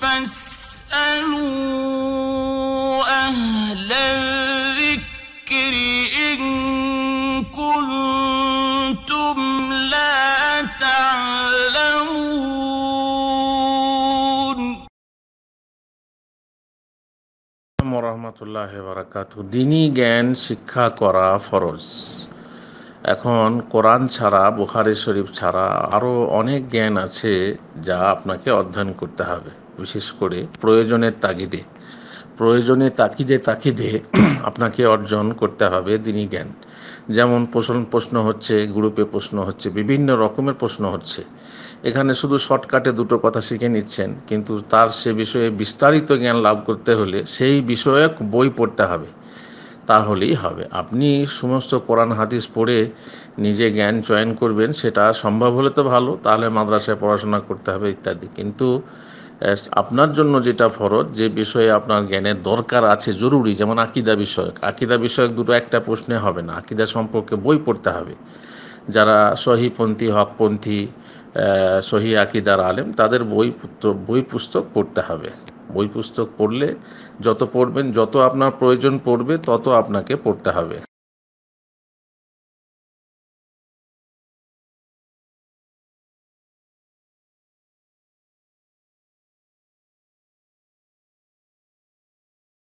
فاسألوا দিনী জ্ঞান শিক্ষা করা ফরজ এখন কোরআন ছাড়া বুখারি শরীফ ছাড়া আরও অনেক জ্ঞান আছে যা আপনাকে অধ্যয়ন করতে হবে বিশেষ করে প্রয়োজনের তাগিদে প্রয়োজনে তাকিদে তাকিদে আপনাকে অর্জন করতে হবে দিনই জ্ঞান যেমন প্রশ্ন প্রশ্ন হচ্ছে গ্রুপে প্রশ্ন হচ্ছে বিভিন্ন রকমের প্রশ্ন হচ্ছে এখানে শুধু শর্টকাটে দুটো কথা শিখে নিচ্ছেন কিন্তু তার সে বিষয়ে বিস্তারিত জ্ঞান লাভ করতে হলে সেই বিষয়ক বই পড়তে হবে তাহলেই হবে আপনি সমস্ত কোরআন হাদিস পড়ে নিজে জ্ঞান চয়ন করবেন সেটা সম্ভব হলে তো ভালো তাহলে মাদ্রাসায় পড়াশোনা করতে হবে ইত্যাদি কিন্তু আপনার জন্য যেটা ফরজ যে বিষয়ে আপনার জ্ঞানের দরকার আছে জরুরি যেমন আকিদা বিষয়ক আকিদা বিষয়ক দুটো একটা প্রশ্নে হবে না আকিদা সম্পর্কে বই পড়তে হবে যারা সহিপন্থী হকপন্থী সহি আকিদার আলেম তাদের বই বই পুস্তক পড়তে হবে বই পুস্তক পড়লে যত পড়বেন যত আপনার প্রয়োজন পড়বে তত আপনাকে পড়তে হবে